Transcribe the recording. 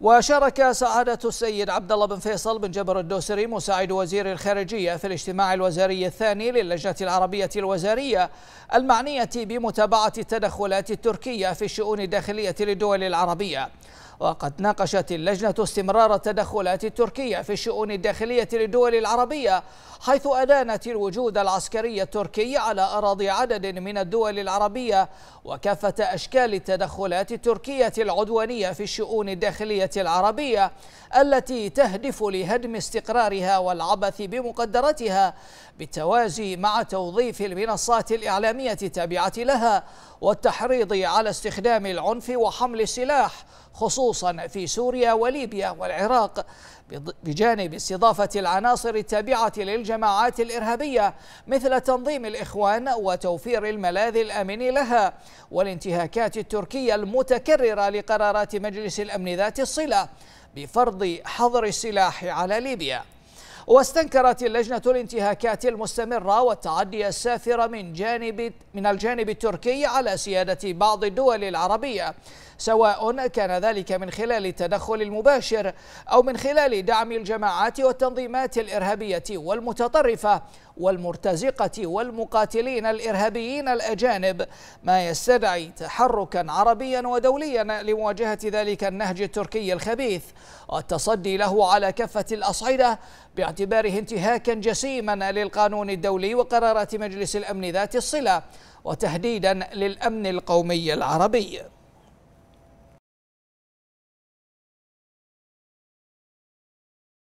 وشارك سعادة السيد عبد الله بن فيصل بن جبر الدوسري مساعد وزير الخارجية في الاجتماع الوزاري الثاني للجنة العربية الوزارية المعنية بمتابعة التدخلات التركية في الشؤون الداخلية للدول العربية وقد ناقشت اللجنة استمرار التدخلات التركية في الشؤون الداخلية للدول العربية حيث أدانت الوجود العسكري التركي على أراضي عدد من الدول العربية وكافة أشكال التدخلات التركية العدوانية في الشؤون الداخلية العربية التي تهدف لهدم استقرارها والعبث بمقدرتها بالتوازي مع توظيف المنصات الإعلامية التابعة لها والتحريض على استخدام العنف وحمل السلاح خصوصا في سوريا وليبيا والعراق بجانب استضافة العناصر التابعة للجماعات الإرهابية مثل تنظيم الإخوان وتوفير الملاذ الأمن لها والانتهاكات التركية المتكررة لقرارات مجلس الأمن ذات الصلة بفرض حظر السلاح على ليبيا واستنكرت اللجنة الانتهاكات المستمرة والتعدي السافر من جانب من الجانب التركي على سيادة بعض الدول العربية سواء كان ذلك من خلال التدخل المباشر أو من خلال دعم الجماعات والتنظيمات الإرهابية والمتطرفة والمرتزقة والمقاتلين الإرهابيين الأجانب ما يستدعي تحركا عربيا ودوليا لمواجهة ذلك النهج التركي الخبيث والتصدي له على كافة الأصعدة باعتباره انتهاكا جسيما للقانون الدولي وقرارات مجلس الأمن ذات الصلة وتهديدا للأمن القومي العربي